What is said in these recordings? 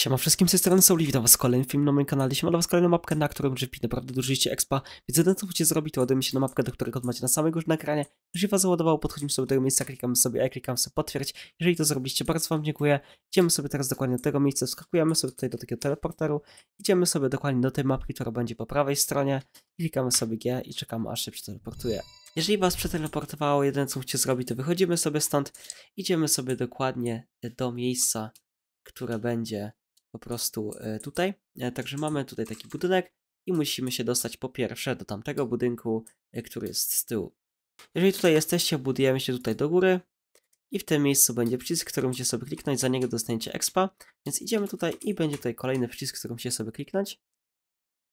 Siema wszystkim, z tej strony Souli, witam was w kolejnym filmie na moim kanale, siema dla was kolejną mapkę, na którą GP naprawdę dużo expa, więc jeden co chcecie zrobić to ładujemy się na mapkę, do której macie na samej górze na ekranie, jeżeli was załadowało, podchodzimy sobie do tego miejsca, klikamy sobie E, klikamy sobie potwierdź, jeżeli to zrobiliście, bardzo wam dziękuję, idziemy sobie teraz dokładnie do tego miejsca, skakujemy sobie tutaj do takiego teleporteru, idziemy sobie dokładnie do tej mapki, która będzie po prawej stronie, klikamy sobie G i czekamy aż się przeteleportuje. Jeżeli was przeteleportowało, jeden co chcecie zrobić to wychodzimy sobie stąd, idziemy sobie dokładnie do miejsca, które będzie po prostu e, tutaj. E, także mamy tutaj taki budynek i musimy się dostać po pierwsze do tamtego budynku, e, który jest z tyłu. Jeżeli tutaj jesteście, budujemy się tutaj do góry i w tym miejscu będzie przycisk, którym musicie sobie kliknąć, za niego dostaniecie expa, więc idziemy tutaj i będzie tutaj kolejny przycisk, którym musicie sobie kliknąć.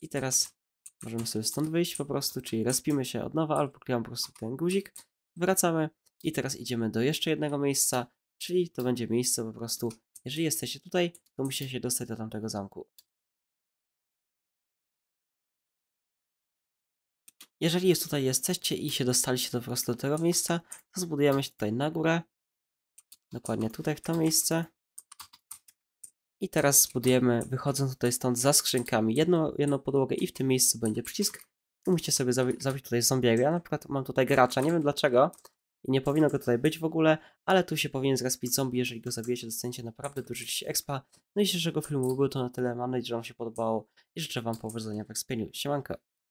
I teraz możemy sobie stąd wyjść po prostu, czyli respimy się od nowa albo klikam po prostu ten guzik, wracamy i teraz idziemy do jeszcze jednego miejsca, czyli to będzie miejsce po prostu, jeżeli jesteście tutaj, to musicie się dostać do tamtego zamku. Jeżeli jest tutaj jesteście i się dostaliście do prostu do tego miejsca, to zbudujemy się tutaj na górę. Dokładnie tutaj, w to miejsce. I teraz zbudujemy, wychodząc tutaj stąd za skrzynkami, jedną, jedną podłogę i w tym miejscu będzie przycisk. I musicie sobie zrobić tutaj zombiego. Ja na przykład mam tutaj gracza, nie wiem dlaczego, i nie powinno go tutaj być w ogóle, ale tu się powinien zgaspić zombie, jeżeli go zabijecie, dostaniecie naprawdę duży się expa. No i z go filmu był to na tyle, mam nadzieję, że wam się podobało i życzę wam powodzenia w expieniu. Siemanko!